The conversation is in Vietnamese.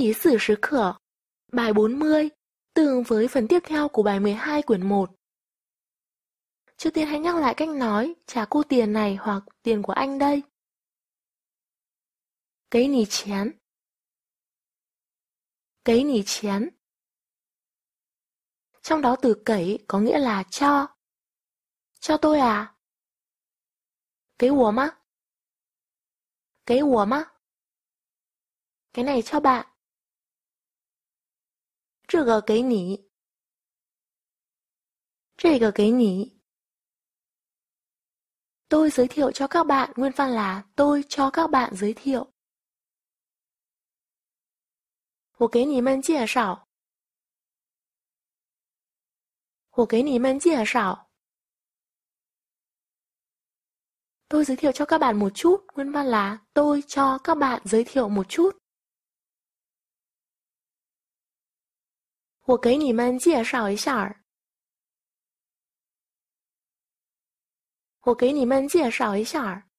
Ký sử sứ cửa Bài 40 Tương với phần tiếp theo của bài 12 quyển 1 Trước tiên hãy nhắc lại cách nói trả cô tiền này hoặc tiền của anh đây. Cấy nì chén Cấy nì chén Trong đó từ cấy có nghĩa là cho. Cho tôi à? Cái của má? Cái của má? Cái này cho bạn. 这个给你，这个给你。Tôi giới thiệu cho các bạn nguyên văn là tôi cho các bạn giới thiệu. 我给你们介绍。我给你们介绍。Tôi giới thiệu cho các bạn một chút, nguyên văn là tôi cho các bạn giới thiệu một chút. 我给你们介绍一下儿，我给你们介绍一下儿。